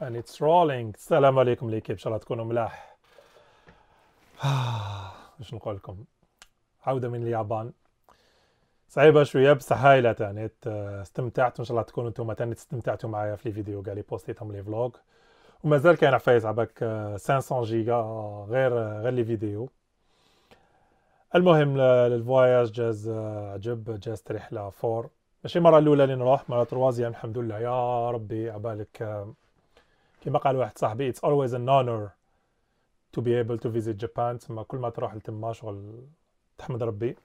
and it's rolling السلام عليكم ليكيب ان شاء الله تكونوا ملاح باش نقول لكم عوده من اليابان صعيبة شوية بصح هايلة تاني استمتعت ان شاء الله تكونوا انتم تاني استمتعتوا معايا في الفيديو كاع لي بوستيتهم لي فلوغ ومازال كاين عفايس عباك 500 آه، جيجا آه، غير آه، غير لي فيديو المهم الفواياج جاز عجب جازت رحلة فور ماشي المرة الأولى اللي نروح مرة تروازيام الحمد لله يا ربي عبالك كما قال واحد صاحبي it's always an honor to be able to visit Japan تما كل ما تروح لتما شغل تحمد ربي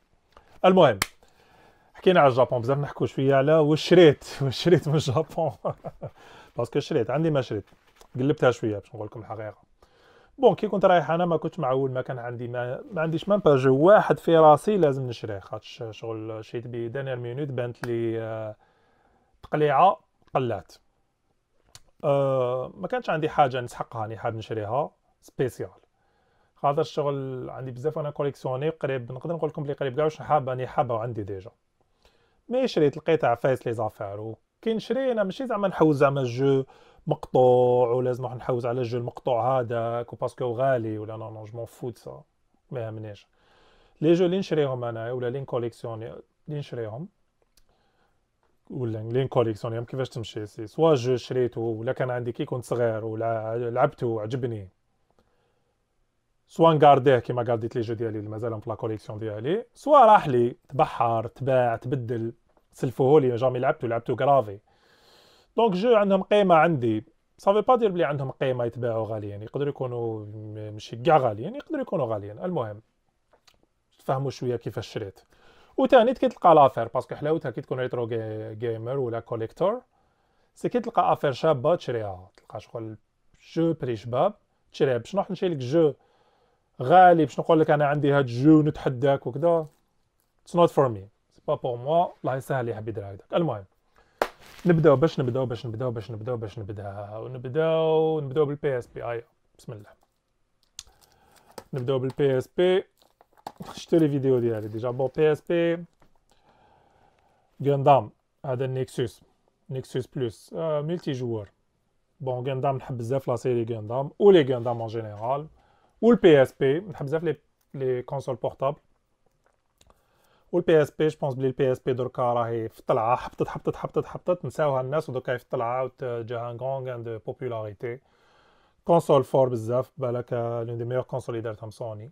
المهم حكينا على الجابون بزاف نحكو شويه على واش شريت واش شريت من الجابون باسكو شريت عندي ما شريت قلبتها شويه باش نقول لكم الحقيقه بون كي كنت رايح انا ما كنت معول ما كان عندي ما, ما عنديش مام با جو واحد في راسي لازم نشريه خاطش شغل شيت بي دانيير مينوت بانت لي آه، تقليعه قلات آه، ما كانش عندي حاجه نسحقها اني يعني حاب نشريها سبيسيال خاطر الشغل عندي بزاف وانا كوليكسيوني قريب نقدر نقول لكم بلي قريب كاع واش حابه اني يعني حابه وعندي ديجا مي شريت لقيت عفايس لي زافير وكي نشري انا ماشي زعما نحوز زعما جو مقطوع ولازم نروح نحوز على الجو المقطوع هذاك وباسكو غالي ولا نو نو جو مون فوت سا ما يهمنيش لي جو اللي نشريهم انا ولا لي كوليكسيوني اللي نشريهم لين كوليكسيون يوم كيفاش تمشي سي سوا جو شريته ولا كان عندي كي كنت صغير ولا لعبته وعجبني سوا نقارديه كيما قارديت لي جو ديالي اللي مازالهم في لا كوليكسيون ديالي سوا راح لي تبحر تباع تبدل سلفوهولي جامي لعبته لعبته كرافي دونك جو عندهم قيمه عندي صافي با دير بلي عندهم قيمه يتباعوا غاليين يقدروا يكونوا ماشي كاع غاليين يقدروا يكونوا غاليين المهم تفهموا شويه كيفاش شريت وثاني كتلقى لافير باسكو حلاوتها كي تكون ريترو جيمر ولا كوليكتور سي كتلقى افير شابه تشريها تلقى شغل جو بري شباب تشريها باش نروح نشري لك جو غالي باش نقول لك انا عندي هاد الجو نتحداك وكذا اتس نوت فور مي سي با بور موا الله يسهل يا حبيبي هكذاك المهم نبداو باش نبداو باش نبداو باش نبداو باش نبداو نبداو نبداو بالبي اس بي ايا أيوة، بسم الله نبداو بالبي اس بي J'étais les vidéos d'hier déjà. Bon, PSP. Gundam. Aden euh, Nexus. Nexus Plus. Euh, multijoueur. Bon, Gundam, je la série Gundam. Ou les Gundam en général. Ou le PSP. Je les, les consoles portables. Ou le PSP. Je pense que le PSP de Rokara est. Haptat, haptat, haptat, haptat. Je pense que le PSP de Rokara un grand gain de popularité. Console fort, bzaf. L'une des meilleures consoles de Sony.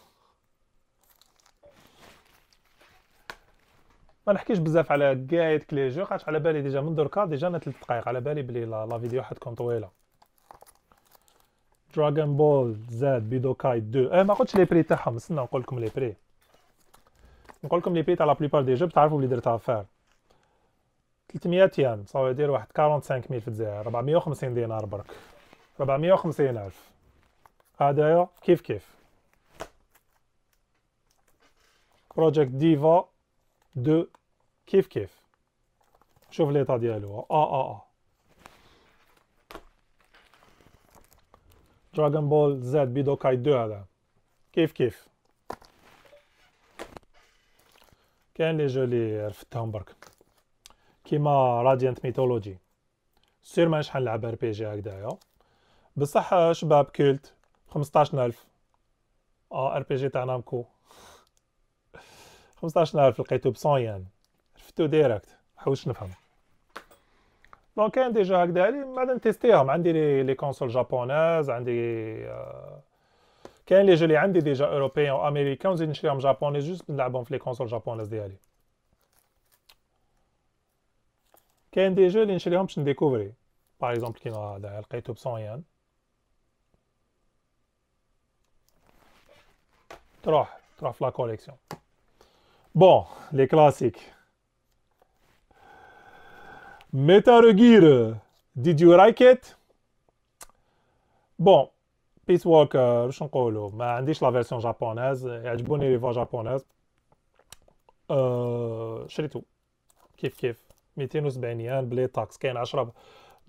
ما نحكيش بزاف على كاع لي جو خاطر على بالي ديجا من دركا ديجا انا 3 دقائق على بالي بلي لا, لا فيديو حتكون طويله دراغون بول زاد بيدوكاي 2 اه ما قلتش لي بري تاعهم استنى نقول لكم لي بري نقول لكم لي بري تاع لا بليبار دي جو تعرفوا بلي درتها فار 300 يان صاوا يدير واحد 45000 في الجزائر 450 دينار برك 450000 هذايا آه، كيف كيف بروجيكت ديفا دو كيف كيف شوف ليطا ديالو اه اه اه دراغون بول زد كاي دو هذا كيف كيف كاين لي جو لي عرفتهم برك كيما راديانت ميثولوجي سير ما شحال نلعب ار بي جي هكدايا بصح شباب كولت 15000 اه ار بي جي تاع نامكو 15 نعرف لقيتو ب 100 يان شفتو ديريكت حوش نفهم دونك كان ديجا هكذا لي من بعد نتيستيهم عندي لي لي كونسول جابوناز عندي آه، كاين لي جو لي عندي ديجا اوروبيان وامريكان نزيد نشريهم جابوني جوست نلعبهم في لي كونسول جابوناز ديالي كاين دي جو اللي نشريهم باش نديكوفري باغ اكزومبل كيما هذا لقيتو ب 100 يان تروح تروح في لا كوليكسيون Bon, les classiques. Metal Gear, did you like it? Bon, Peace Walker, je suis la version japonaise, et je connais les voix japonaises. Euh, je tout. Kif kif. Mettez-nous bien, un blé taxe, qu'un achrab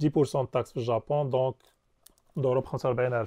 10% de taxes au Japon, donc, d'Europe, on s'en va bien à la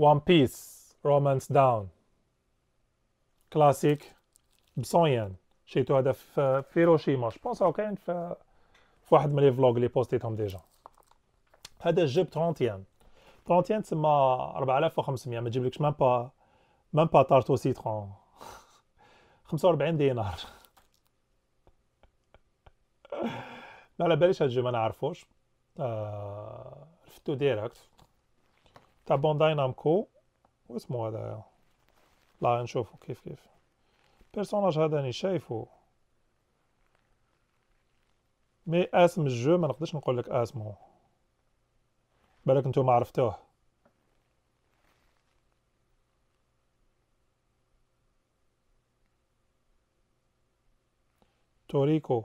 ون بيس رومانس داون كلاسيك بصوين شريتو هذا في فيروشيما جبونس هاو كاين في في واحد من لي فلوغ لي بوستيتهم ديجا هذا جيب 30 30 تسمى 4500 ما تجيبلكش مام با مام با طارتو سيترون 45 دينار ما على باليش هاد الجو ما نعرفوش آه... رفتو ديريكت تاع بانداي نامكو واسمو هذايا لا نشوفو كيف كيف بيرسوناج هذا راني شايفو مي اسم الجو ما نقدرش نقول لك اسمو بالك نتوما عرفتوه توريكو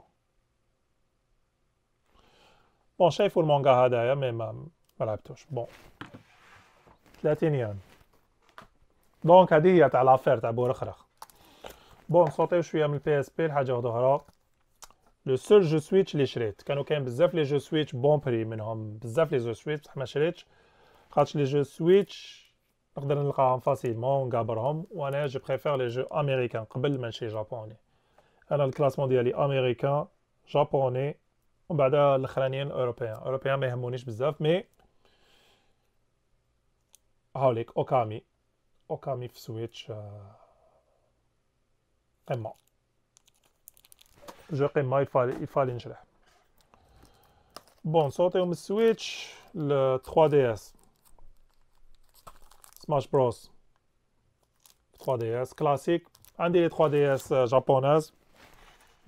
بون شايفو المانغا هذايا مي ما لعبتوش بون 30 يان دونك هي تاع لافير تاع بورخرخ بون نصوتيو شويه من البي اس بي الحاجه وحده لو سول جو سويتش لي شريت كانوا كاين بزاف لي جو سويتش بون بري منهم بزاف لي جو سويتش بصح ما شريتش خاطش لي جو سويتش نقدر نلقاهم فاسيلمون نقابرهم وانا جو بريفير لي جو امريكان قبل ما نشري جابوني انا الكلاسمون ديالي امريكان جابوني ومن بعد الاخرانيين اوروبيان اوروبيان ما يهمونيش بزاف مي هوليك اوكامي اوكامي في سويتش قمة جو قمة يفالي نشرح بون صوتيهم السويتش ل 3 دي اس سماش بروس 3 دي اس كلاسيك عندي لي 3 دي اس جابوناز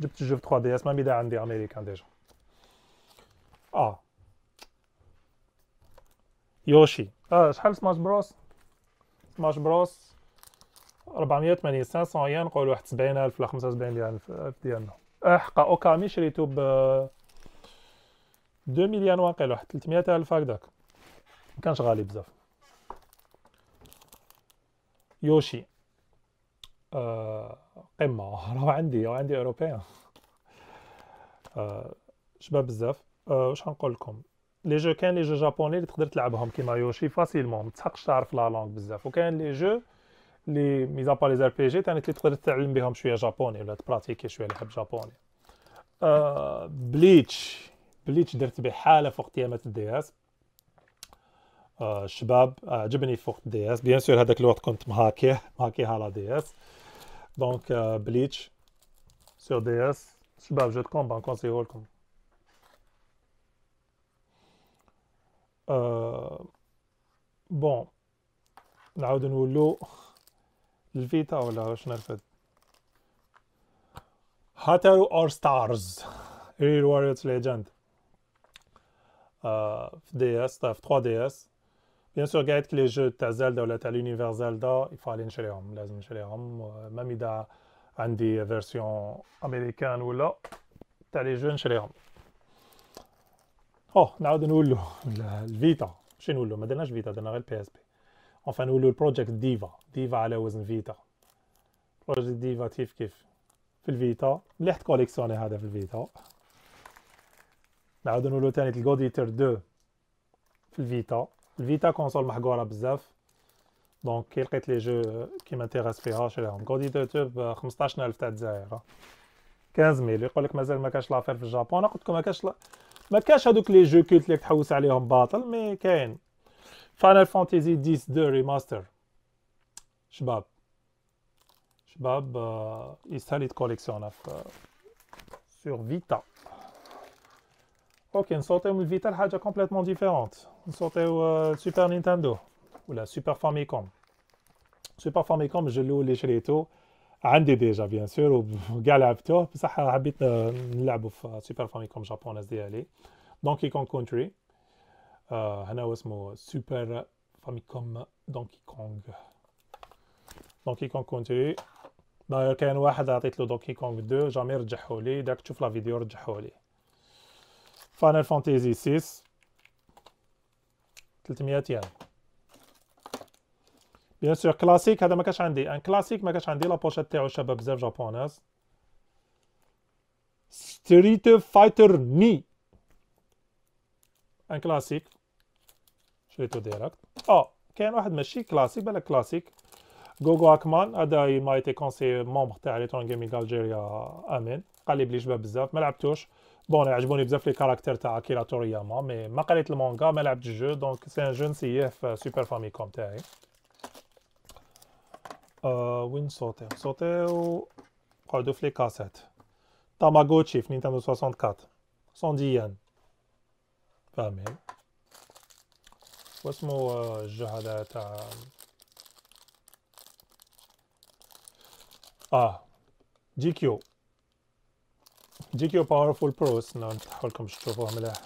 جبت جو 3 دي اس ما بدا عندي امريكان ديجا اه يوشي اه شحال سماش بروس سماش بروس 480 500 ين نقولوا واحد 70000 ولا 75 ديال ديالنا حقا اوكامي شريتو ب 2 آه، مليون واقيلا واحد 300000 هكداك ما كانش غالي بزاف يوشي آه قمه راه عندي راه عندي اوروبيان آه شباب بزاف آه واش غنقول لكم لي جو كاين لي جو جابوني اللي تقدر تلعبهم كيما يوشي فاسيلمون ما تسحقش تعرف لا لونغ بزاف وكاين لي جو لي ميزا با لي ار بي جي تاني تقدر تتعلم بهم شويه جابوني ولا تبراتيكي شويه لعب جابوني بليتش بليتش درت به حاله فوق قيامه الدي اس آه شباب عجبني فوق الدي اس بيان سور هذاك الوقت كنت مهاكيه مهاكيها لا دي اس دونك بليتش سور دي اس شباب جو كومبا نكونسيو لكم آه، بون نعاود نولو الفيتا ولا واش نرفد هاتارو اور ستارز هي واريوت ليجند في دي اس آه، في 3 دي اس بيان سور قاعد لي جو تاع زلدا ولا تاع لونيفير زلدا يفالي نشريهم لازم نشريهم مام اذا عندي فيرسيون امريكان ولا تاع لي جو نشريهم اوه oh, نعاود نقول له الفيتا شنو نقول له ما درناش فيتا درنا غير البي اس بي اونفا نقول له البروجيكت ديفا ديفا على وزن فيتا بروجيكت ديفا كيف كيف في الفيتا مليح تكوليكسيوني هذا في الفيتا نعاود نقول له ثاني الكوديتر 2 في الفيتا الفيتا كونسول محقوره بزاف دونك كي لقيت لي جو كي مانتيغاس فيها شريهم كوديتر 2 ب 15000 تاع الجزائر 15000 يقول لك مازال ما كاش لافير في الجابون قلت لكم ما كاش ما كاش هذوك لي جو كولت اللي تحوس عليهم باطل مي كاين فاينل فانتيزي 10 دو ريماستر شباب شباب يستاهل يتكوليكسيونا في سور فيتا اوكي نصوتيو من فيتا لحاجه كومبليتمون ديفيرونت نصوتيو سوبر نينتاندو ولا سوبر فاميكوم سوبر فاميكوم الجلو اللي شريتو عندي ديجا بيان سور وكاع لعبتوه بصح حبيت آه، نلعبو في سوبر فامي كوم جابوناز ديالي دونكي كونغ كونتري هنا هو اسمه سوبر فامي كوم دونكي كونغ دونكي كونغ كونتري داير كان واحد عطيت له دونكي كونغ 2 جامي رجعهولي داك تشوف لا فيديو رجعهولي فانال فانتيزي 6 300 يان يعني. بيان سور كلاسيك هذا ما كاش عندي ان كلاسيك ما كاش عندي لابوشيت تاعو شابه بزاف جابوناز ستريت فايتر ني ان كلاسيك شريتو ديريكت او كاين واحد ماشي كلاسيك بلا كلاسيك جوجو اكمان هذا ما ايتي كونسي مومبر تاع ريتون جيمينغ الجيريا امين قال لي بلي شباب بزاف ما لعبتوش بون عجبوني بزاف لي كاركتير تاع كيرا تورياما مي ما قريت المانغا ما لعبت الجو دونك سي ان جو نسيه في سوبر فامي كوم تاعي آه وين صوتيو صوتيو قعدوا في لي كاسيت تاماغوتشي في نينتندو 64 100 ين فاهمين واسمو الجو هذا تاع اه جي كيو آه. آه. جي كيو باورفول برو استناو نفتحو لكم باش تشوفوه مليح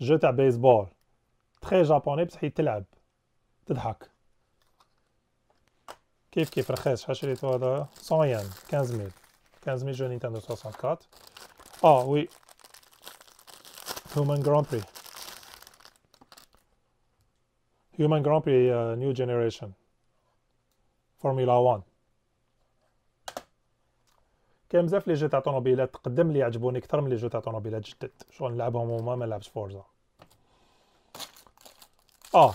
جو تاع بيسبول تخي جابوني بصح تلعب تضحك كيف كيف رخيص شحال شريتو هذا 100 ين 15000 15000 جو نينتندو 64 اه وي هيومن جراند بري هيومن جراند بري آه، نيو جينيريشن فورميلا 1 كاين بزاف لي جو تاع طونوبيلات تقدم لي عجبوني اكثر من لي جو تاع طونوبيلات جدد شغل نلعبهم هما ما نلعبش فورزا اه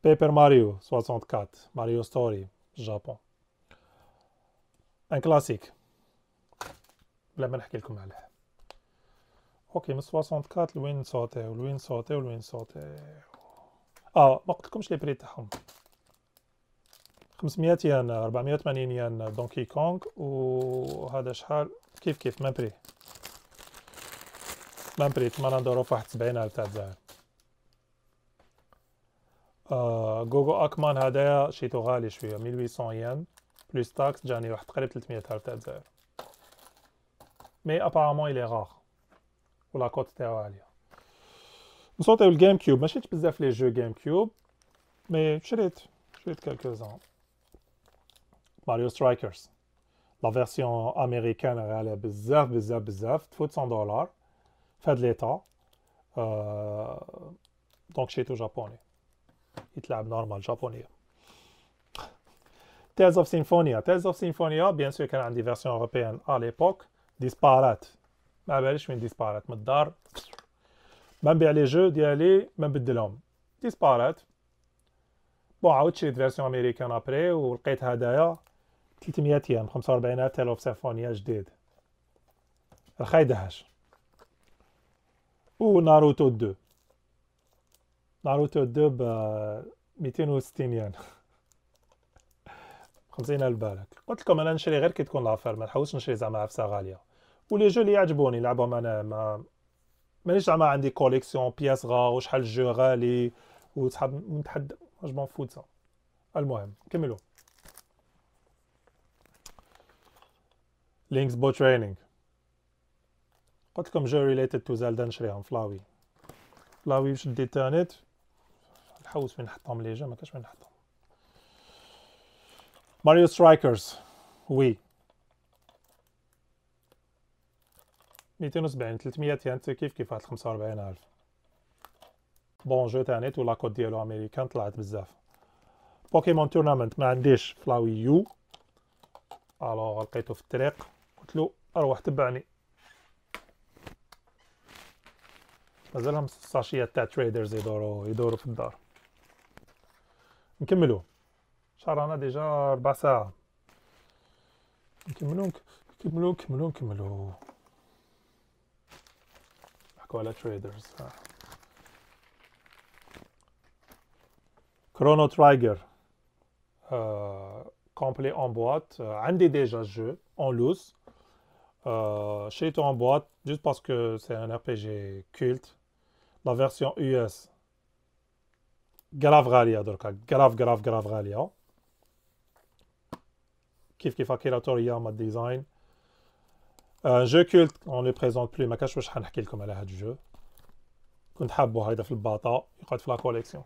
Paper Mario 64, Mario Story, Japon. ان كلاسيك بلا ما نحكي لكم عليه اوكي من 64 لوين صوتيو لوين صوتيو لوين صوتيو اه ما قلتلكمش لي بري تاعهم 500 ين 480 ين دونكي كونغ وهذا شحال كيف كيف ما بري ما بري 8 دورو واحد 70000 تاع الدراهم Euh, Gogo Akman a déjà chitougalé, je veux, 1800 yens plus taxe, j'en ai à peu près Mais apparemment il est rare, ou la cote est élevée. Nous sortons le GameCube, mais j'ai vite bizarre, les jeux GameCube, mais j'ai acheté j'ai quelques uns Mario Strikers, la version américaine, elle est bizarre, bizarre, bizarre, 200 dollars, fait de l'état, euh, donc c'est au japonais. يتلعب نورمال جابونيه تيلز اوف سيمفونيا تيلز اوف سيمفونيا بيان سور كان عندي فيرسيون اوروبيان ا ليبوك ديسبارات ما باليش من ديسبارات من الدار ما نبيع لي جو ديالي ما نبدلهم ديسبارات بون عاودت شريت فيرسيون امريكان ابري ولقيت هدايا 300 يام 45 الف تيل اوف سيمفونيا جديد رخا يدهش و ناروتو 2 ناروتو دو ب 260 ين 50 الف بالك قلت لكم انا نشري غير كي تكون لافير ما نحوسش نشري زعما عفسه غاليه ولي جو اللي يعجبوني نلعبهم انا ما مانيش زعما عندي كوليكسيون بياس غا وشحال جو غالي وتحب نتحدى جو مون فوت سا المهم كملوا لينكس بو ترينينغ قلت لكم جو ريليتد تو زالدا نشريهم فلاوي فلاوي باش ديت تانيت نحوس فين نحطهم لي جا ما كاش فين نحطهم ماريو سترايكرز وي 270 300 ين كيف كيف واحد 45000 بون جو تاع تاعني ولا كود ديالو امريكان طلعت بزاف بوكيمون تورنامنت ما عنديش فلاوي يو الو لقيتو في الطريق قلت له اروح تبعني مازالهم الساشيات تاع تريدرز يدوروا يدوروا في الدار On continue. Ça a ramé déjà 4h. Continuez, continuez, continuez, continuez. Hello traders. Chrono Trigger euh, complet en boîte, j'ai euh, déjà le jeu en loose. Euh, chez toi en boîte juste parce que c'est un RPG culte, la version US. قراف غاليه دركا قراف قراف قراف غاليه كيف كيف كيراتوريا ما الديزاين ان جو كولت اون لو بريزونت بلو ما كاش واش حنحكي لكم على هاد الجو كنت حابو هيدا في الباطا يقعد في لا كوليكسيون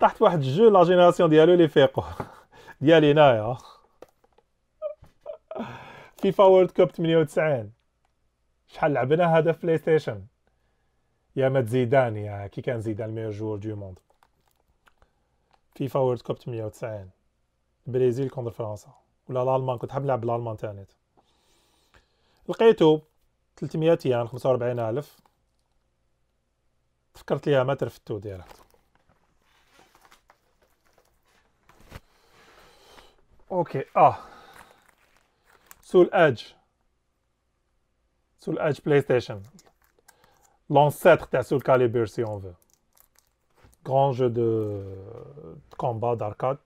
طاحت واحد الجو لا جينيراسيون ديالو لي فيقو ديالي هنايا فيفا وورلد كوب 98 شحال لعبنا هذا في بلاي ستيشن يا ما زيدان يا كي كان زيدان الميور جوور دو موند فيفا وورلد كوب 98 البرازيل كونتر فرنسا ولا الالمان كنت حاب نلعب بالالمان تاني لقيتو 300 يان الف تفكرت ليها ما ترفتو ديريكت اوكي اه سول اج سول اج بلاي ستيشن l'ancêtre le Calibur, si on veut. Grand jeu de combat d'arcade.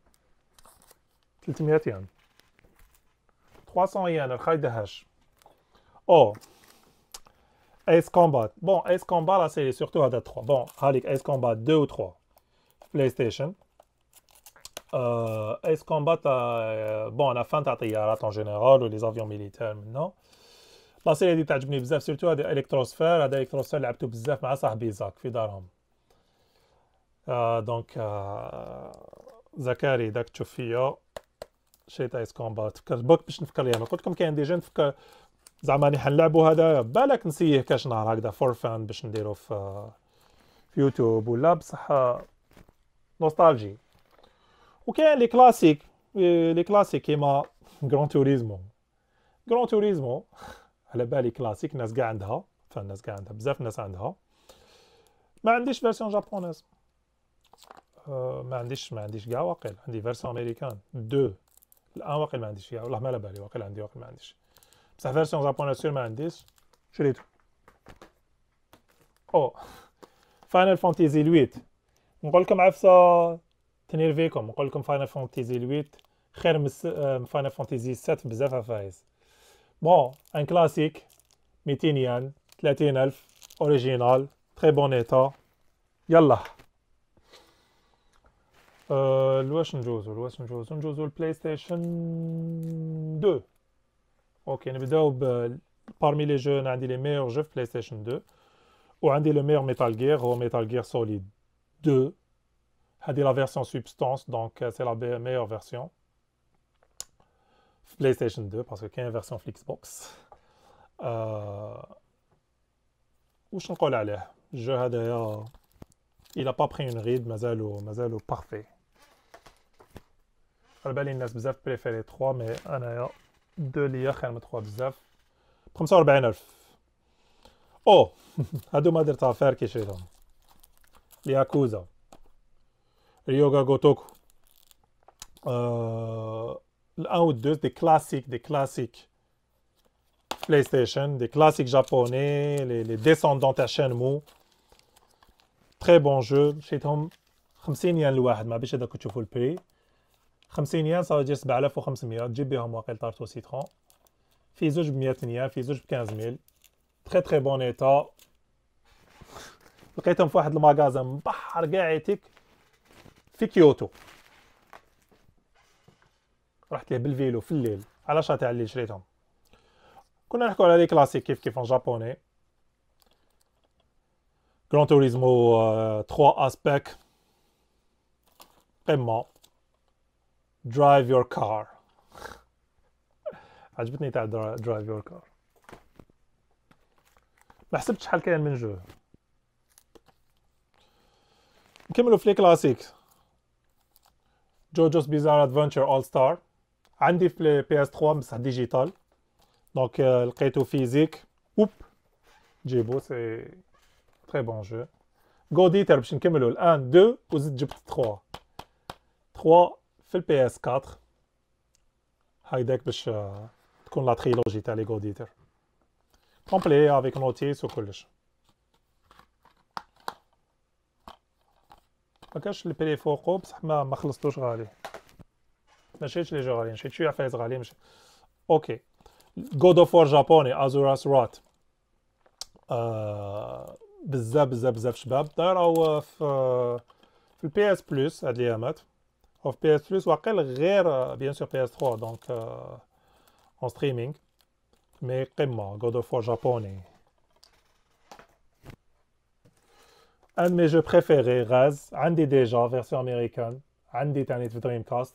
300 yens. 300 de Hash. Oh. Ace Combat. Bon, Ace Combat, là, c'est surtout à 3. Bon, Halik, Ace Combat 2 ou 3. PlayStation. Euh, Ace Combat, euh, bon, à la fin, t'as en général, ou les avions militaires maintenant. لا هذه تعجبني بزاف سيرتو هذا الكتروسفير هذا الكتروسفير لعبته بزاف مع صاحبي زاك في دارهم آه دونك آه زكاري داك تشوف فيا شي تايس كومبات فكرت بوك باش نفكر ليه انا قلت لكم كاين ديجا نفكر زعما راني حنلعبوا هذا بالك نسيه كاش نهار هكذا فور فان باش نديرو في في يوتيوب ولا بصح آه، نوستالجي وكاين لي كلاسيك لي كلاسيك كيما جران توريزمو جران توريزمو على بالي كلاسيك الناس كاع عندها فالناس كاع عندها بزاف الناس عندها ما عنديش فيرسيون جابونيز أه، ما عنديش ما عنديش كاع واقيلا عندي فيرسيون امريكان دو الان واقيلا ما عنديش فيها والله ما على بالي واقيلا عندي واقيلا ما عنديش بصح فيرسيون جابونيز سير ما عنديش شريته او فاينل فانتيزي 8 نقول لكم عفسه تنيرفيكم نقول لكم فاينل فانتيزي 8 خير من فاينل فانتيزي 7 بزاف عفايس Bon, un classique, Métinian, 30000, original, très bon état. Yallah. الواش euh, 2 Ok, euh, parmi les jeux a les meilleurs jeux playstation 2 ou 2 a le meilleur Metal Gear ou Metal Gear Solid 2 هذه la version substance donc euh, c'est la meilleure version PlayStation 2, parce que qu'il y a une version Flixbox. Euh, où est-ce qu'on Ce jeu d'ailleurs... Il n'a pas pris une ride, mais elle mais parfait. Elle les trois, mais elle a deux liens, Oh! a deux affaires qui sont là. Les Yakuza. Ryoga Gotoku. Euh... 1 ou دي كلاسيك دي كلاسيك بلاي ستيشن دي كلاسيك جابوني لي les descendants à Shenmue. Très بون جو شريتهم 50 ين الواحد ما بيش هذاك تشوفوا البري 50 ين صاروا يجي 7500 تجيب بهم واقيلا طارتو سيترون في زوج ب 100 ين في زوج ب 15000 تخي تخي بون ايتا لقيتهم في واحد المغازا مبحر قاع يتيك في كيوتو رحت ليه بالفيلو في الليل على شاطئ اللي شريتهم كنا نحكوا على لي كلاسيك كيف كيف جابوني جران توريزمو 3 اسبيك قمة درايف يور كار عجبتني تاع درايف يور كار ما حسبتش شحال كاين من جو نكملوا في لي كلاسيك جوجوز بيزار ادفنتشر اول ستار J'ai suis le PS3, mais c'est digital. Donc, euh, le crétin physique. Oups, je suis beau, c'est un très bon jeu. Gauditer, je pour en euh, train de faire le 1, 2 ou 3. 3, sur le PS4. Je pour en train de faire le trilogue avec Gauditer. Compléter avec un autre ici sur le couleur. Je suis en train de pas le m'a toujours fait aller. Je suis à faire les râles. Ok. God of War japonais, Azuras Rot. C'est un peu de choses. C'est un peu PS Plus. C'est un peu PS Plus. Euh, bien sûr, PS3, donc euh, en streaming. Mais comment? God of War japonais. Un de mes jeux préférés, Raz, qui est déjà version américaine, qui est en train de Dreamcast.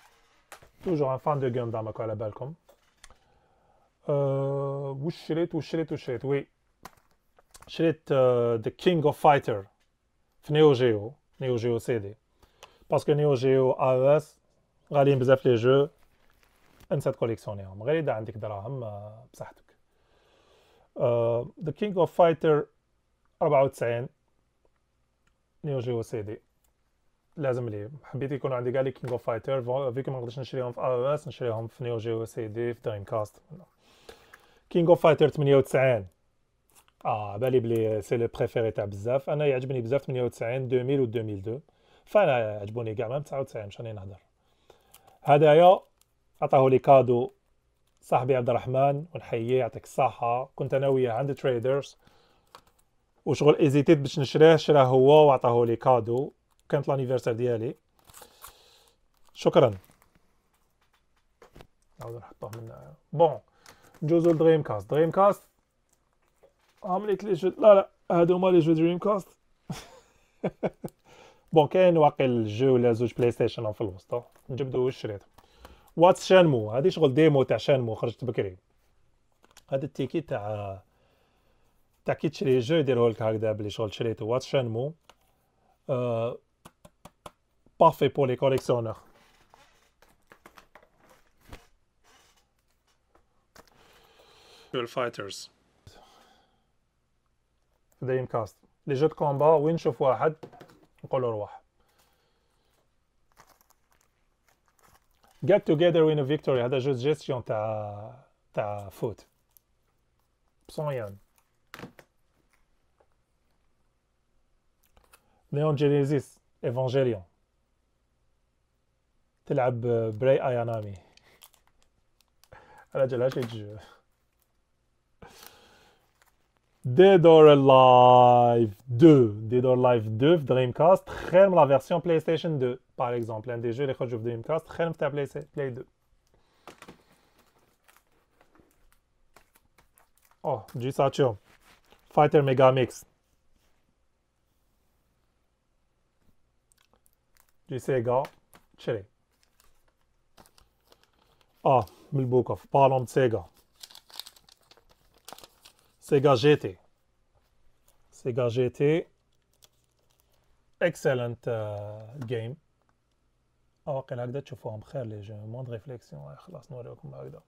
toujours un fan de Gundam à quoi la balcon. Wushilet, Wushilet, Wushilet, oui. Wushilet, euh, The King of Fighter. Neo Geo. Neo Geo CD. Parce que Neo Geo AES, Ralim Bzef les jeux, en cette collection. Ralim Bzef les jeux, en cette collection. The King of Fighter 94, Neo Geo CD. لازم لي حبيت يكون عندي قال لي كينغ اوف فايتر فيك ما نقدرش نشريهم في ار اس نشريهم في نيو جيو سي دي في دريم كاست كينغ اوف فايتر 98 اه بالي بلي سي لو بريفيري تاع بزاف انا يعجبني بزاف 98 2000 و 2002 فانا عجبوني كاع ما 99 مش راني نهضر هدايا عطاه لي كادو صاحبي عبد الرحمن ونحييه يعطيك الصحة كنت انا وياه عند تريدرز وشغل ايزيتيت باش نشريه شراه هو وعطاه لي كادو كانت لانيفرسير ديالي شكرا نعاود نحطوه من بون ندوزو لدريم كاست دريم كاست عملت لي جو لا لا هادو هما لي جو دريم كاست بون كاين واقيل جو ولا زوج بلاي ستيشن في الوسط جبدو وشريت واتس شانمو هادي شغل ديمو تاع شانمو خرجت بكري هاد التيكي تاع تاع كي تشري جو يديروه لك هكذا بلي شغل شريتو واتس شانمو أه... parfait pour les collectionneurs. Fighters. Dreamcast. Les jeux de combat وين On واحد le روح. Get together in a victory هذا gestion gestion, ta de foot. بصونيان. Neon Genesis Evangelion. Bray Ayanami. تلعب براي ايانامي رجل jeu. Dead or Alive 2. Dead or Alive 2 Dreamcast. خير la version PlayStation 2 par exemple. Un des jeux de Dreamcast خير من تاع Play 2. Oh, Jisachio. Fighter Mega Mix. Sega. Chere. A من البوكوف بالون سيجا سيجا جي تي سيجا جي تي اكسلنت جيم اواقيل هكذا تشوفوهم بخير لي جو موند ريفليكسيون آه، خلاص نوريكم هكذا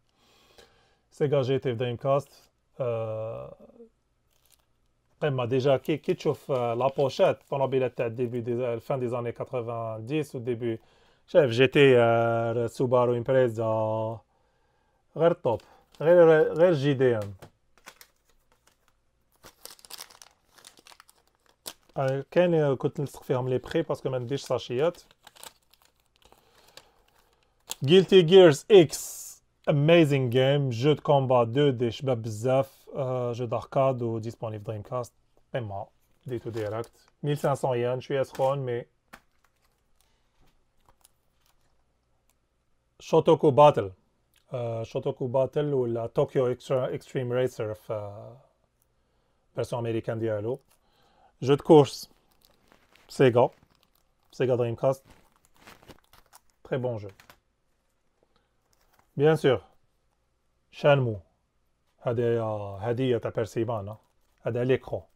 سيجا جي تي في دريم كاست آه، قمه ديجا كي كي تشوف لابوشات الطوموبيلات تاع الديبي الفان دي زاني 90 و ديبي Chef, j'étais à la Subaru Impreza. à l'impresa. Rère top. Rère JDM. Je vais vous faire un peu parce que je vais vous Guilty Gears X. Amazing game. Jeu de combat 2 de chez Babzaf. Jeu d'arcade ou disponible Dreamcast. Emma, d Direct. 1500 yen, je suis à ce mais. Shotoku Battle. Uh, Shotoku Battle ou la Tokyo Extreme Racer, uh, version américaine d'Ialo. Jeu de course, Sega, Sega Dreamcast. Très bon jeu. Bien sûr, Shenmue. Hadi هدية تبرسيبان à l'écran.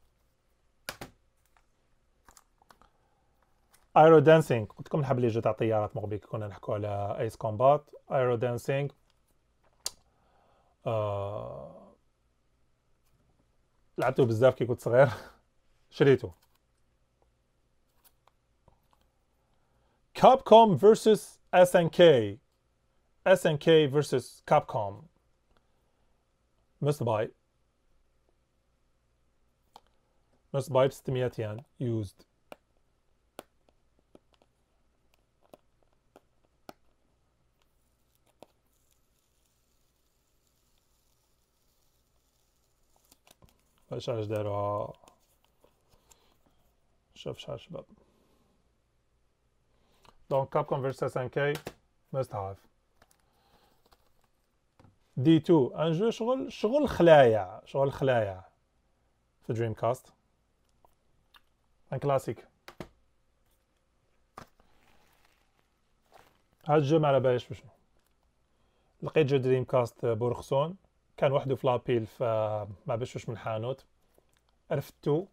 ايرو دانسينغ قلت لكم الحبل اللي تاع الطيارات مغبي كنا نحكوا على ايس كومبات ايرو دانسينغ آه... لعبته بزاف كي كنت صغير شريته كابكوم فيرسس اس ان كي اس ان كي فيرسس كابكوم مست باي مست باي ب 600 يان يوزد شوف شحال داروها شوف شحال شباب دونك كاب كونفيرسا 5 كي ماست هاف دي تو ان جو شغل شغل خلايع شغل خلايع في دريم كاست ان كلاسيك هاد الجو ما على باليش بشنو لقيت جو دريم كاست بورخسون كان وحده لابيل فما بشوش من حانوت عرفتو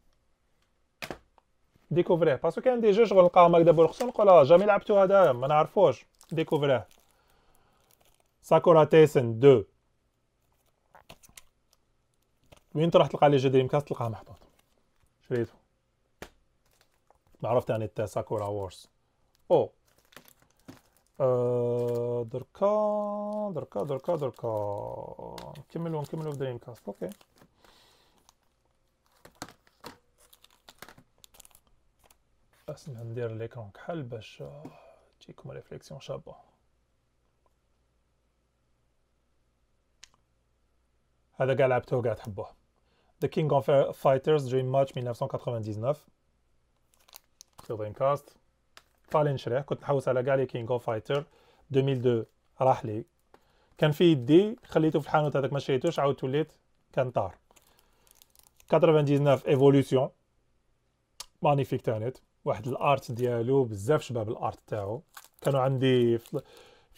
ديكوفريه باسكو كان دي جوج غنلقاهم هكذا برقصه نقول اه جامي لعبتو هذا ما نعرفوش ديكوفريه ساكورا تيسن دو وين تروح تلقى لي جو دريم تلقاه محطوط شريتو ما عرفت عن يعني التا ساكورا وورس او آه، دركا دركا دركا دركا نكملو نكملو في دريم كاست اوكي اسمح ندير ليكرون كحل باش آه، تجيكم ريفليكسيون شابة هذا قاع لعبتوه قاع تحبوه The King of Fighters Dream Match 1999 في دريم كاست طالع نشريح كنت نحوس على قالي لي اوف فايتر 2002 راح لي كان في يدي خليته في الحانوت هذاك ما شريتوش عاود وليت كان طار 99 ايفولوسيون مانيفيك تانيت واحد الارت ديالو بزاف شباب الارت تاعو كانوا عندي في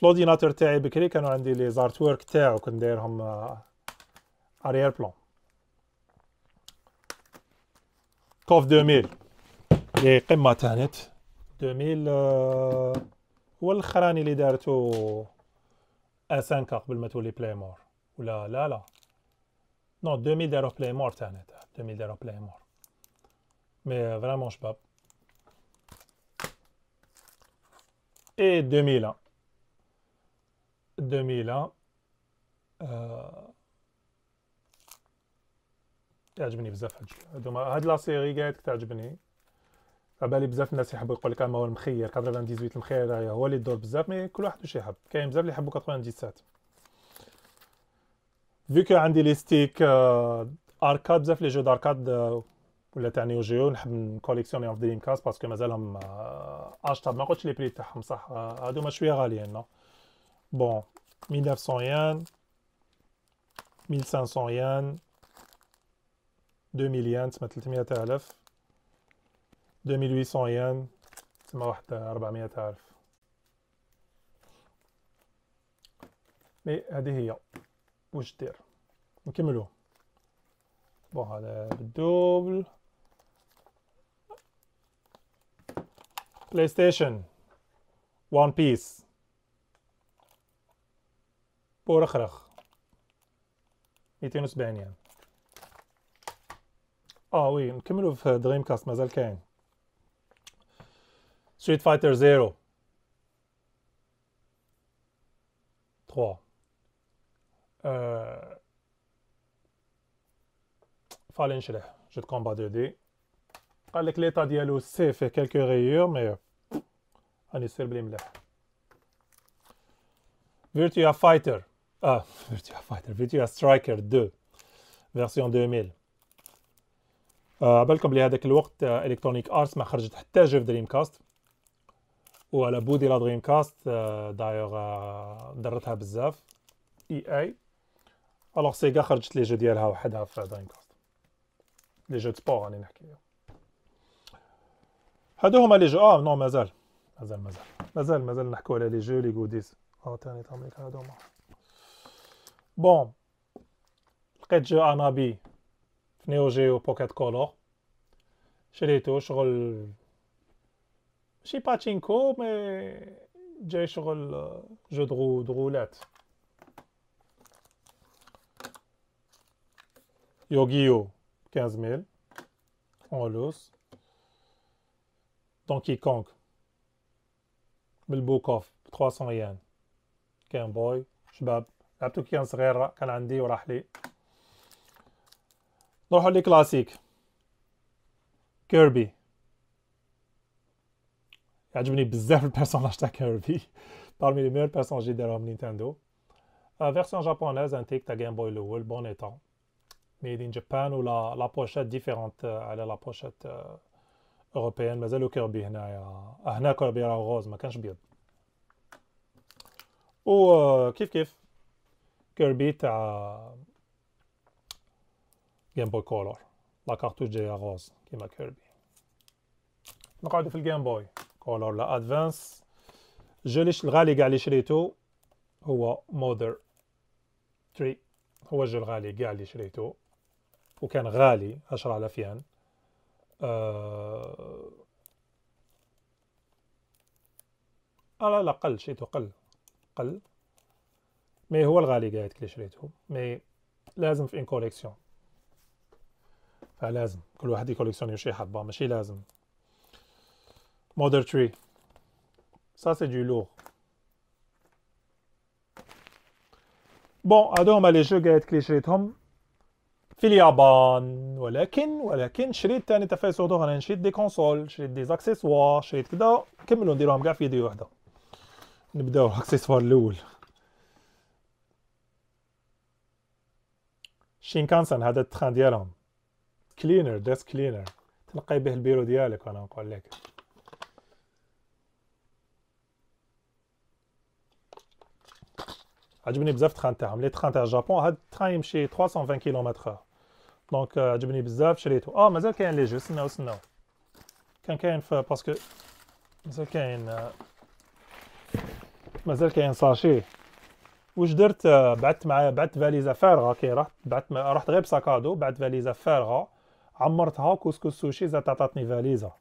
لوديناتور تاعي بكري كانوا عندي لي زارت وورك تاعو كنت دايرهم اريير بلون كوف 2000 لي قمه تانيت 2000 آه، هو الاخراني اللي دارتو اسانكا قبل ما تولي بلاي مور ولا لا لا نو 2000 دارو بلاي مور تاعنا 2000 دارو بلاي مور مي فريمون شباب اي 2000 2000 آه. تعجبني بزاف هاد هاد لا سيري قاعد تعجبني بالي بزاف الناس يحبوا يقول لك اما هو المخير 98 المخير هو اللي يدور بزاف مي كل واحد واش يحب كاين بزاف اللي يحبوا 97 فيو كو عندي لي ستيك آه، اركاد بزاف لي جو داركاد آه، ولا تاع نيو جيو نحب نكوليكسيون في دريم كاست باسكو مازالهم آه، اشطاب ما قلتش لي بري تاعهم صح هادو ما شويه غاليين نو بون 1900 ين 1500 ين 2000 ين تسمى 300 2800 ين تسمى واحد 400 الف مي هذه هي واش دير نكملو بون هذا بالدوبل بلاي ستيشن وان بيس بورخرخ 270 ين اه وي نكملو في دريم كاست مازال كاين Street Fighter 0. 3. Euh... Fallen Jeu de combat 2D. Avec l'état dialogue, c'est fait quelques rayures, mais on est sur Virtua Fighter. Ah, Virtua Fighter. Virtua Striker 2. Version 2000. آه بالكم لهذاك الوقت الكترونيك Electronic Arts, خرجت حتى جو في Dreamcast. وعلى بودي لا دريم كاست آه، دايوغ آه، درتها بزاف اي اي الوغ سيغا خرجت لي جو ديالها وحدها في دريم كاست لي جو سبور راني نحكي هادو هما لي جو اه نو مازال مازال مازال مازال مازال نحكو على لي جو لي غوديز اه تاني تعملك هادو هما بون لقيت جو انابي في نيو جيو بوكيت كولور شريتو شغل شي باتشينكو مي جاي شغل جو درو درولات يوغيو 15000 اون دونكي كونغ بالبوكوف 300 يان كان بوي شباب لعبتو كي كان صغير كان عندي وراح لي نروحو لي كلاسيك كيربي عجبني بزاف البيرسوناج تاع كيربي لي ميور بيرسوناج personnages دارهم نينتندو فيرسيون جابوناز انتيك تاع جيم بوي الاول بون ايتون ميد ان جابان ولا لا بوشيت ديفيرونت على لا بوشيت اوروبيان مازالو كيربي هنايا هنا كيربي راه غوز ما كانش بيض و كيف كيف كيربي تاع جيم بوي كولور لا كارتوش جايه غوز كيما كيربي نقعدو في الجيم بوي لا لادفانس جو الغالي كاع اللي شريته هو مودر 3 هو جو الغالي كاع اللي شريته وكان غالي 10 علافيان أه... على الاقل شريته قل قل مي هو الغالي قاعد كي شريته مي لازم في ان كوليكسيون فلازم كل واحد يكوليكسيون شي حبه ماشي لازم Mother Tree. Ça, c'est du lourd. بون هما لي جو قاعد كلي شريتهم في اليابان ولكن ولكن شريت تاني تفايس فيس انا شريت دي كونسول شريت دي زاكسيسوار شريت كدا كملو نديروهم كاع في فيديو وحده نبداو الاكسسوار الاول شينكانسن هذا التخان ديالهم كلينر ديسك كلينر تنقي به البيرو ديالك انا نقول لك عجبني بزاف تخان تاعهم لي تخان تاع جابون هاد التخان يمشي 320 كيلومتر اور دونك euh, عجبني بزاف شريته اه مازال كاين لي جو سناو سناو كان كاين في باسكو مازال كاين آه، مازال كاين ساشي واش درت آه، بعت معايا بعت فاليزه فارغه كي رحت بعت رحت غير بساكادو بعت فاليزه فارغه عمرتها كوسكوس سوشي زاد عطاتني فاليزه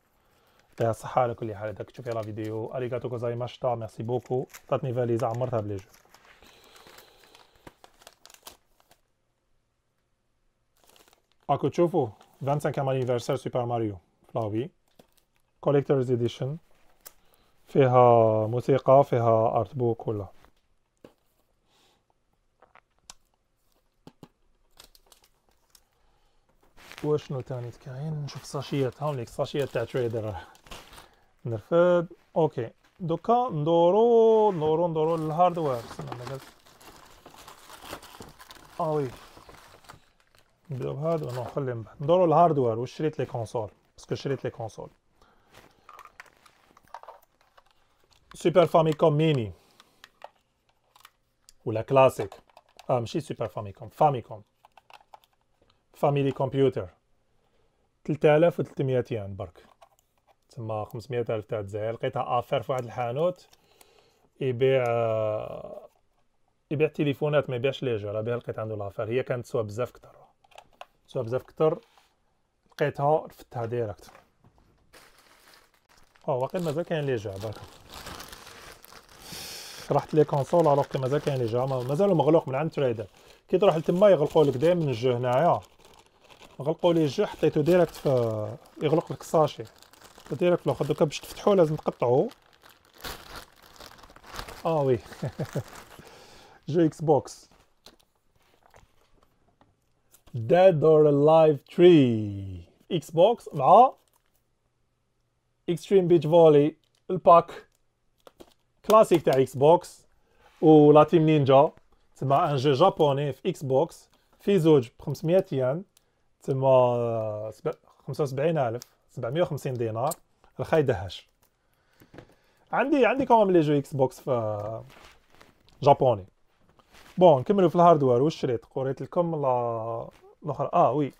يعطيها الصحه على كل حال تشوف تشوفي لا فيديو اريغاتو كوزايماشتا ميرسي بوكو عطاتني فاليزه عمرتها بلي جو Ako تشوفوا 25 anniversaire سوبر ماريو فلاوي كوليكتورز اديشن فيها موسيقى فيها ارت بوك كلها وشنو تاني كاين نشوف ساشيات هاوليك صاشيات تاع تريدر نرفد اوكي دوكا ندورو ندورو ندورو للهاردوير استنى اه وي بهذا انه خلي ندورو الهاردوير وش شريت لي كونسول باسكو شريت لي كونسول سوبر فاميكوم ميني ولا كلاسيك اه ماشي سوبر فاميكوم فاميكوم فاميلي كمبيوتر 3300 يان برك تما 500 الف تاع الجزائر لقيتها افير في واحد الحانوت يبيع آه، يبيع تليفونات ما يبيعش لي جو راه بها لقيت عنده لافير هي كانت تسوى بزاف كثر شوف بزاف كتر لقيتها رفدتها ديريكت اه باقي مازال كاين لي جا برك شرحت لي كونسول الوغ كي مازال كاين لي جا مازال مغلوق من عند تريدر كي تروح لتما يغلقوا لك دائما الجو هنايا غلقوا لي الجو حطيتو ديريكت في يغلق لك الساشي ديريكت لو دوكا باش تفتحو لازم تقطعو اه وي جو اكس بوكس Dead or Alive 3 اكس بوكس مع اكستريم بيتش فولي الباك كلاسيك تاع اكس بوكس و لا تيم نينجا تسمى ان جو جابوني في اكس بوكس في زوج ب 500 ين تسمى 75000 750 دينار الخاي دهش عندي عندي كوم لي جو اكس بوكس في جابوني بون نكملو في الهاردوير واش شريت قريت لكم لا الاخرى اه وي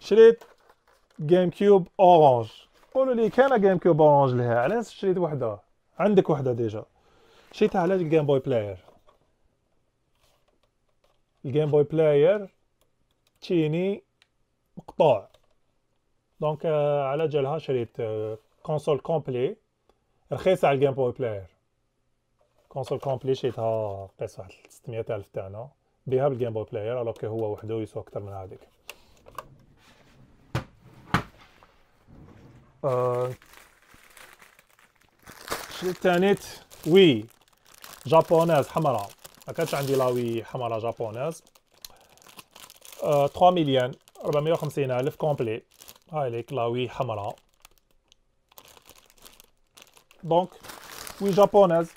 شريت جيم كيوب اورانج قولوا لي كان جيم كيوب اورانج لها علاش شريت وحده عندك وحده ديجا شريتها على الجيم بوي بلاير الجيم بوي بلاير تشيني مقطوع دونك آه، على جالها شريت كونسول آه، كومبلي رخيصه على الجيم بوي بلاير كونسول كومبلي شريتها قيس واحد 600 الف تاعنا بها بالجيم بوي بلاير على بكي هو وحده يسوى أكثر من هذيك آه، الشيء الثانيت وي جابونيز حمراء ما كانش عندي لاوي حمراء جابونيز 3 آه، مليون 450 الف كومبلي هاي ليك لاوي حمراء دونك وي جابونيز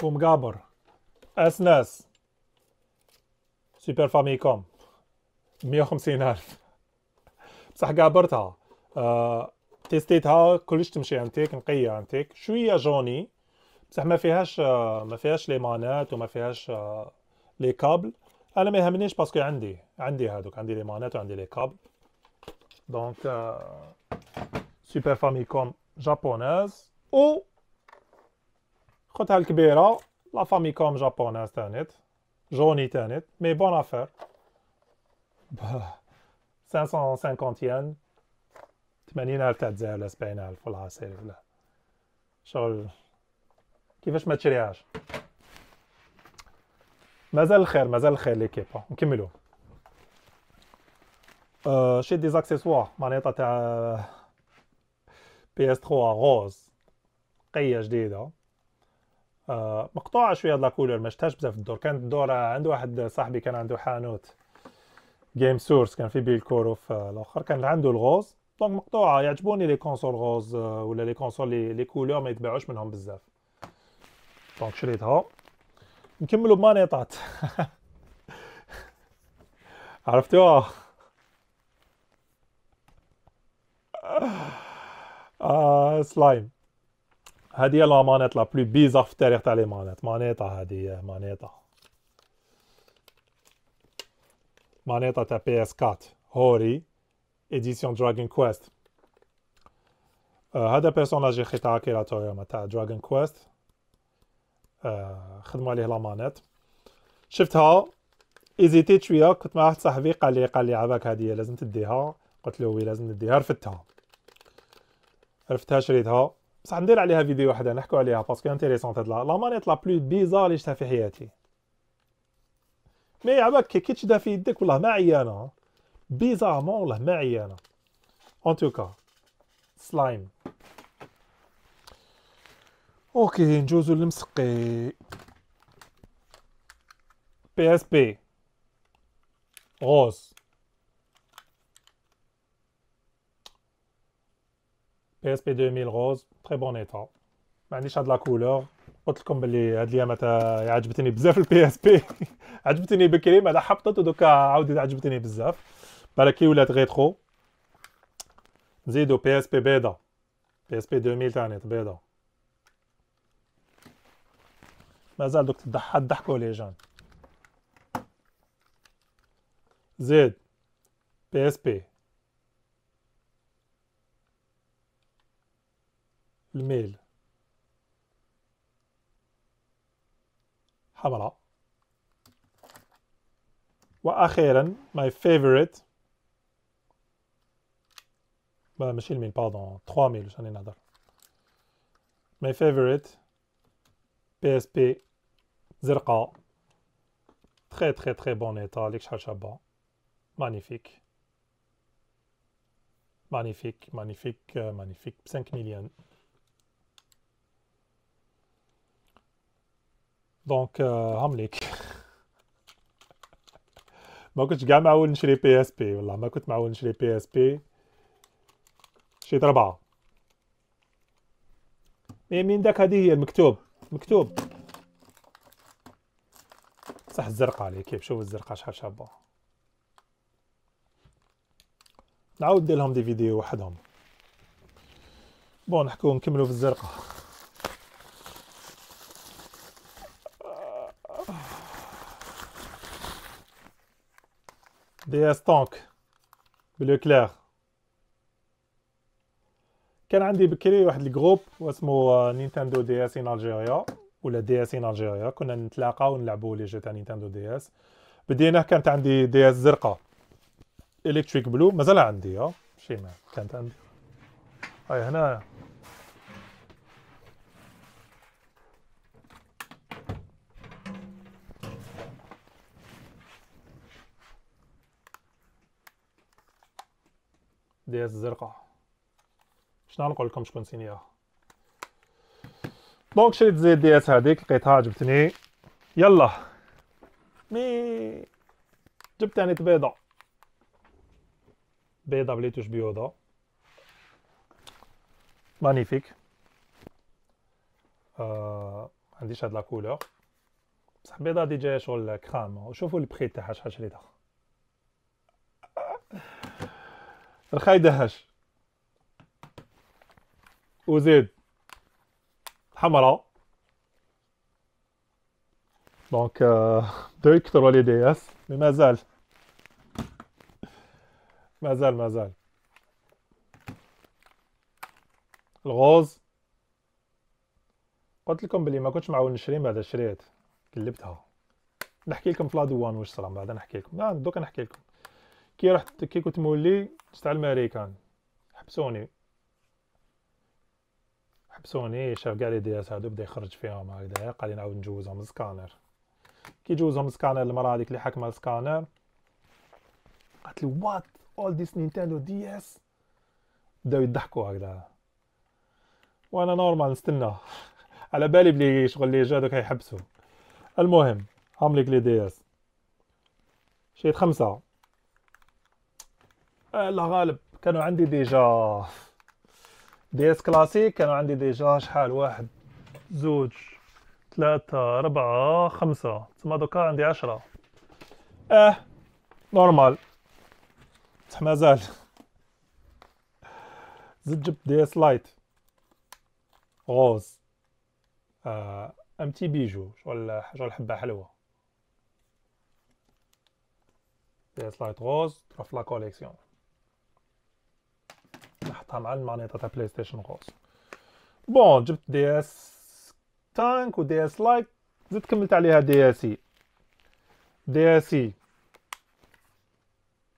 بوم جابر اس ناس سوبر فاميكوم الف بصح قابرتها آه تيستيتها كلش تمشي انتيك نقيه انتيك شويه جوني بصح ما فيهاش آه ما فيهاش لي مانات وما فيهاش آه لي كابل انا ما يهمنيش باسكو عندي عندي هذوك عندي لي مانات وعندي لي كابل دونك آه سوبر كوم جابوناز او قلتها الكبيره لا فامي كوم جابوناز تانيت جوني تانيت مي بون افير 550 ين 80 الف تاع الجزائر ولا الف ولا عصير ولا شغل كيفاش ما تشريهاش مازال الخير مازال الخير ليكيب نكملو أه شيت دي زاكسيسوار مانيطا تاع بي اس 3 غوز قيه جديده آه، مقطوعه شويه هاد لاكولور ما شفتهاش بزاف الدور كانت الدور عند واحد صاحبي كان عنده حانوت جيم سورس كان في بيل كورو في الاخر كان عنده الغوز دونك مقطوعه يعجبوني لي كونسول غوز آه، ولا لي كونسول لي, لي كولور ما يتباعوش منهم بزاف دونك شريتها نكملوا بمانيطات عرفتوها آه سلايم هذه لا مانيت لا بلو بيزار في التاريخ تاع لي مانيت مانيتا هذه مانيتا مانيتا تاع بي اس 4 هوري اديسيون دراجون كويست هذا بيرسوناج يخي تاع اكيرا تورياما تاع دراجون كويست خدم عليه لا مانيت شفتها ايزيتيت شويه كنت مع واحد صاحبي قال لي قال لي عباك هذه لازم تديها قلت له وي لازم نديها رفدتها رفتها شريتها بصح ندير عليها فيديو وحده نحكو عليها باسكو انتريسونت هاد لا مانيت لا بلو بيزار اللي شفتها في حياتي مي عباك كي تشدها في يدك والله ما عيانه بيزارمون والله ما عيانه اون توكا سلايم اوكي نجوزو للمسقي بي اس بي غوز بي اس بي 2000 غوز تري بون ايتا ما عنديش هاد لا كولور قلت لكم باللي هاد الايام عجبتني بزاف البي اس بي عجبتني بكري بعدا حبطت ودوكا عاود عجبتني بزاف بالك كي ولات ريترو نزيدو بي اس بي بيضا بي اس بي 2000 تاني بيضا مازال دوك تضحك تضحكوا لي جان زيد بي اس بي الميل حمراء واخيرا ماي فيفوريت ما ماشي الميل باردون 3000 واش راني نهضر ماي فيفوريت بي اس بي زرقاء تخي تخي تخي بون ايتا ليك شحال شابه مانيفيك مانيفيك مانيفيك مانيفيك ب 5 مليون دونك هامليك ما كنتش كاع معول نشري بي اس بي والله ما كنت معول نشري بي اس بي شريت ربعه مي من داك هادي هي المكتوب مكتوب صح الزرقاء عليه كيف شوف الزرقاء شحال شابه نعاود ندير لهم دي فيديو وحدهم بون نحكو نكملو في الزرقاء DS طونك بلو كلير كان عندي بكري واحد الجروب واسمو نينتندو دي اس ان الجيريا ولا دي اس ان الجيريا كنا نتلاقاو ونلعبو لي جو تاع نينتندو دي اس بديناه كانت عندي دي اس زرقاء الكتريك بلو مازال عندي ها آه. شي ما كانت عندي هاي هنا ديال الزرقاء باش نقول لكم شكون سينياها دونك شريت زيد دياز هذيك لقيتها عجبتني يلا مي جبت ثاني بيضة بيضة توش بيوضة مانيفيك آه عنديش هاد لاكولور بصح بيضة دي جاية شغل كخام وشوفوا البخي تاعها شحال شريتها الخا يدهش وزيد حمراء دونك euh, بدا يكثروا لي دي اس مي مازال مازال مازال الغوز قلت لكم بلي ما كنتش معاون نشري بعدا شريت قلبتها نحكي لكم في لادوان واش صرا بعدا نحكي لكم آه، دوكا نحكي لكم كي رحت كي كنت مولي تاع الماريكان حبسوني حبسوني شاف كاع لي دياس هادو بدا يخرج فيهم هكذايا قال لي نعاود نجوزهم السكانر كي جوزهم السكانر المرا هذيك اللي حاكمه السكانر قالت لي وات اول ديس نينتندو دي اس بداو يضحكوا هكذا وانا نورمال نستنى على بالي بلي شغل لي جا دوك هيحبسوا المهم هاملك لي دي اس شريت خمسه لا غالب كانوا عندي ديجا دي اس كلاسيك كانوا عندي ديجا شحال واحد زوج ثلاثة أربعة خمسة تما دوكا عندي عشرة اه نورمال بصح مازال زدت جبت دي اس لايت غوز آه. ام تي بيجو شغل شغل حبة حلوة دي اس لايت غوز تروح في لا كوليكسيون مع معناتها تاع بلاي ستيشن غوز بون جبت دي اس تانك ودي اس لايك زدت كملت عليها e. e. آه، آه، e دي اس اي دي اس اي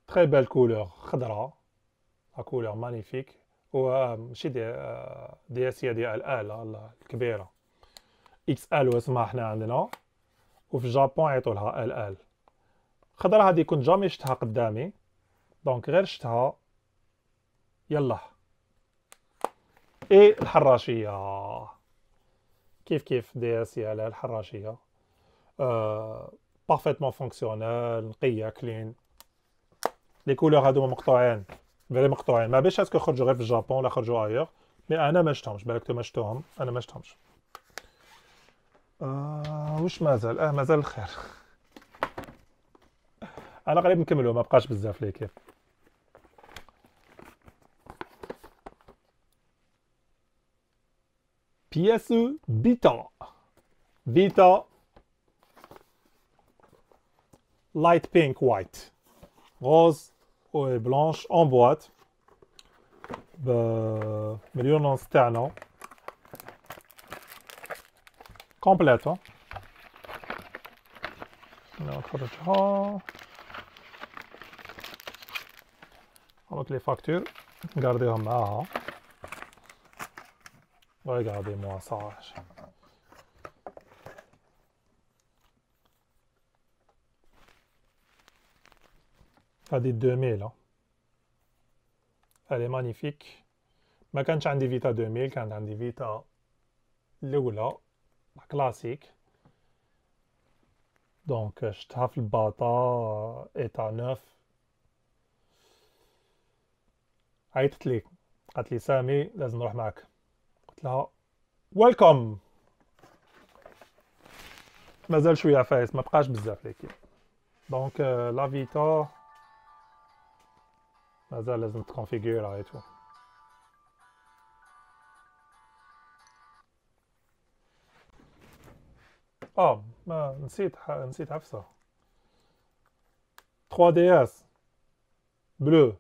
تري بال كولور خضراء كولور مانيفيك و ماشي دي دي اس اي ال ال الكبيرة اكس ال اسمها حنا عندنا وفي جابون عيطوا لها ال ال خضرا هادي كنت جامي شتها قدامي دونك غير شتها يلا اي الحراشيه كيف كيف دي اس يا الحراشيه أه بارفيتمون فونكسيونال نقيه كلين لي كولور هادو مقطوعين فري مقطوعين ما بيش اسكو خرجوا غير في الجابون ولا خرجوا ايوغ مي انا ما شفتهمش بالك تو ما شفتهم انا ما شفتهمش آه واش مازال اه مازال الخير انا قريب نكملو ما بقاش بزاف لي كيف pièce Vita. Vita. Light pink, white. Rose et blanche en boîte. Mais non, c'est un Complète. Hein? Avec les factures, gardez-les Regardez-moi ça. Ça dit 2000. Hein? Elle est magnifique. Mais quand j'en divise à 2000, quand j'en divise à l'oula, la classique. Donc, je euh, taffe le bâtard euh, est à 9. Aïe, t'es là. Aïe, t'es là. Aïe, t'es là. Aïe, alors, Welcome! Mazel, je suis à fesse. Ma prache, je l'équipe. Donc, la euh, la Vita. Mazel, elle est configurée là et tout. Oh, ah, un site, un site, 3DS. Bleu.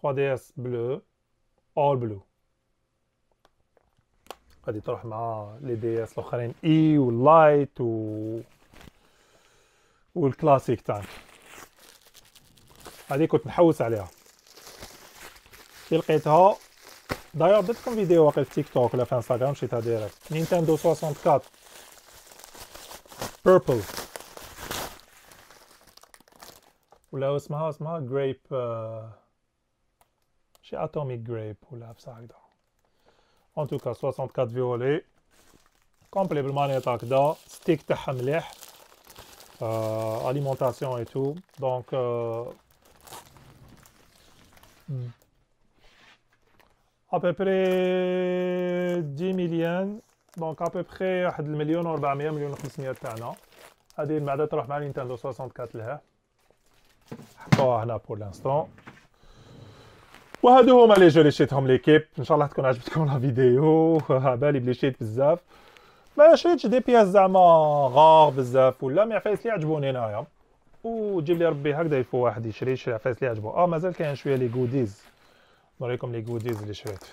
3DS bleu. All bleu. غادي تروح مع لي دي اس الاخرين اي e واللايت و والكلاسيك تاعك هذه كنت نحوس عليها كي لقيتها داير درتكم فيديو واقف في تيك توك ولا في انستغرام شريتها ديريكت نينتندو 64 بيربل ولا اسمها اسمها جريب آه، شي اتوميك جريب ولا بصح هكذا En tout cas, 64 violets. Complètement intact là. Stick de euh, alimentation et tout. Donc, euh, hmm. à peu près 10 millions. Donc à peu près million, 400 millions و500 تاعنا هذه une تروح مع 64 لها Pas là pour l'instant. وهادو هما لي جو لي شريتهم ليكيب ان شاء الله تكون عجبتكم لا فيديو بالي بلي شريت بزاف ما شريتش دي بياس زعما غار بزاف ولا مي عفايس لي عجبوني انايا وجيب لي ربي هكذا يفو واحد يشري شي عفايس لي عجبو اه مازال كاين شويه لي جوديز نوريكم لي جوديز لي شريت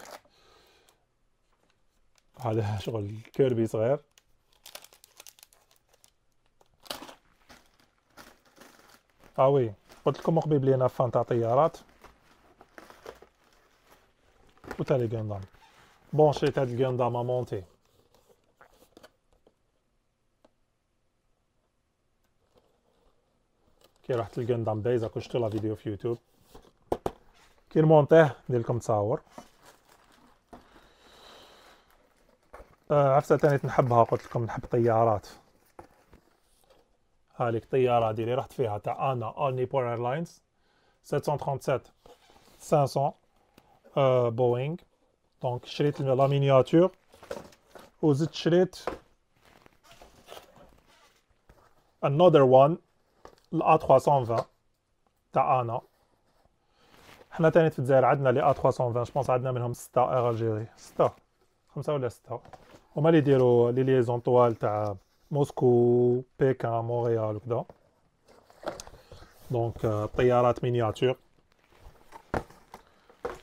هذا شغل كيربي صغير اه وي قلت لكم مقبل بلي فان تاع طيارات Où t'as les Gundam? Bon shit, t'as de Gundam à monter. كي رحت للجندام دايز اكو اشتغلها فيديو في يوتيوب كي المونتاه ندير لكم تصاور آه عفسه تاني نحبها قلت لكم نحب طيارات هاليك طياره ديالي رحت فيها تاع انا اوني بور ايرلاينز 737 500 euh, Boeing. Donc, j'ai Schlitt, la miniature. Aux acheté Another one. L'A320. Ta'ana. On a tenu de dire, on a l'A320. Je pense qu'on a mis 6 Air Algérie. 6. 5 ou on a 6. On a les liaisons toiles de Moscou, Pékin, Montréal. Donc, euh, Piyarat miniature.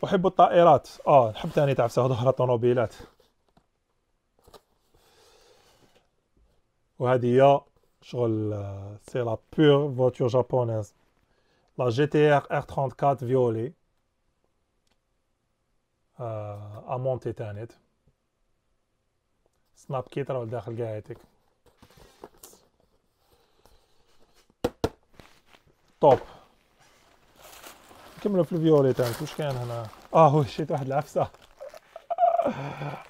أحب الطائرات آه نحب تاني تعفس ظهر الطوموبيلات وهذه هي شغل آه، سي لا بور فوتور جابونيز لا جي تي ار ار 34 فيولي آه امونتي تانيت سناب كيت راه داخل قاعدتك طوب نكملوا في الفيولي تاعك واش كان هنا اه هو شيت واحد العفسه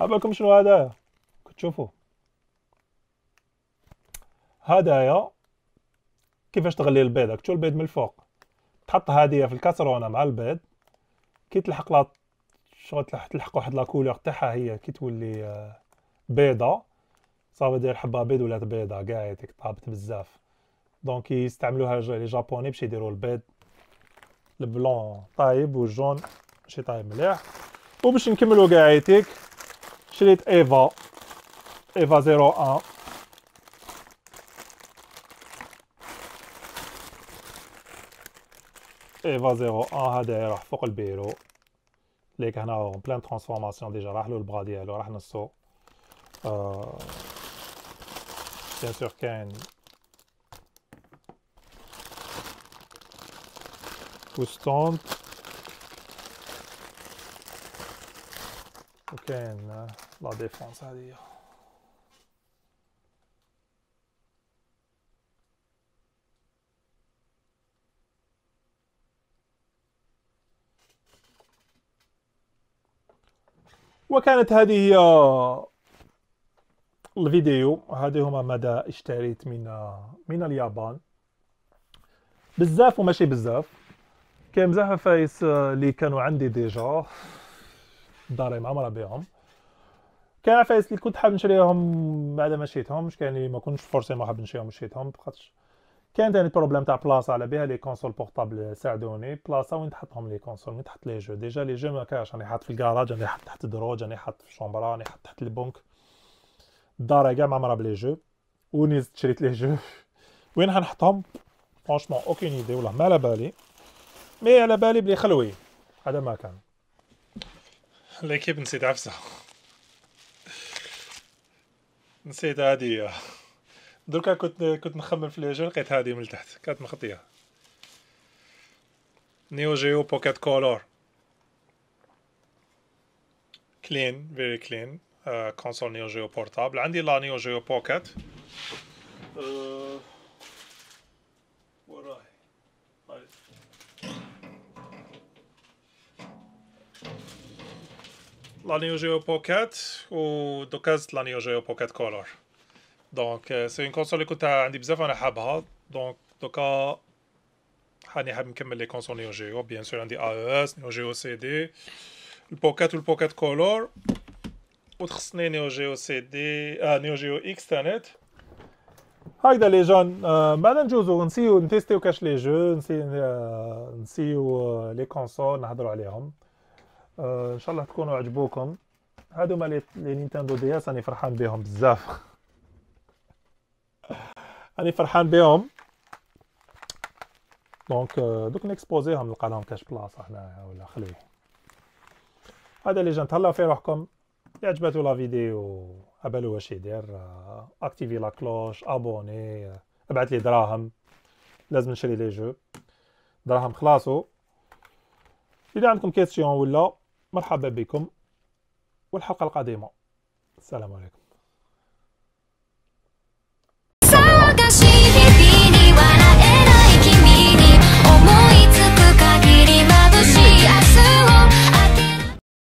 عبالكم شنو هذا تشوفوا هدايا كيفاش تغلي البيض هاك البيض من الفوق تحط هادية في الكاسرونة مع البيض كي تلحق لا شغل تلحق واحد لاكولور تاعها هي كي تولي آه، بيضة صافي دير حبة بيض ولات بيضة قاعد طابت بزاف دونك يستعملوها لي جابوني باش يديروا البيض البلون طايب والجون ماشي طايب مليح وباش نكملو كاعيتيك شريت ايفا ايفا 01 ايفا 01 هذا يروح فوق البيرو ليك هنا اون بلان ترانسفورماسيون ديجا راح له البغا ديالو راح نصو بيان سور كاين وستونت وكاين لا ديفونس هذه وكانت هذه الفيديو هذه هما مدى اشتريت من آه، من اليابان بزاف وماشي بزاف كاين بزاف فايس آه، اللي كانوا عندي ديجا داري معمره بهم كاين فايس اللي كنت حاب نشريهم بعد ما شريتهمش كاين اللي ما كنتش فورسي ما حاب نشريهم وشريتهم خاطش كاين تاني بروبليم تاع بلاصه على بها لي كونسول بورتابل ساعدوني بلاصه وين تحطهم لي كونسول وين تحط لي جو ديجا لي جو ما كاش راني حاط في الكراج راني حاط تحت الدروج راني حاط في الشومبرا راني حاط تحت البنك الدار كاع معمره بلي جو ونزت شريت لي جو وين حنحطهم فرونشمون اوكين ايدي والله ما على بالي مي على بالي بلي خلوي هذا ما كان ليكيب نسيت عفسه نسيت هادي دركا كنت كنت نخمم في الهجره لقيت هادي من تحت كانت مخطيه نيو جيو بوكيت كولور كلين فيري كلين كونسول نيو جيو بورتابل عندي لا نيو جيو بوكيت la Neo Geo Pocket ودوكازت لا Neo Geo Pocket Color دونك سي اون كونسول اللي كنت عندي بزاف انا حابها دونك دوكا حاني حاب نكمل لي كونسول نيو جيو بيان سور عندي اي اس نيو جيو سي دي البوكات والبوكات كولور وتخصني نيو جيو سي دي آه نيو جيو اكس تانيت هكذا لي جون بعدا نجوزو نسيو نتيستيو كاش لي جو نسيو نسيو لي كونسول نهضرو عليهم آه، ان شاء الله تكونوا عجبوكم هادو مال نينتندو دي اس راني فرحان بهم بزاف راني فرحان بهم دونك euh، دوك نكسبوزيهم نلقى لهم كاش بلاصه هنايا ولا خليه هذا اللي جان تهلاو في روحكم عجبتو لا فيديو ابلو واش يدير آه، اكتيفي لا كلوش ابوني آه، ابعث لي دراهم لازم نشري لي جو دراهم خلاصو اذا عندكم كيسيون ولا مرحبا بكم والحلقة القادمة السلام عليكم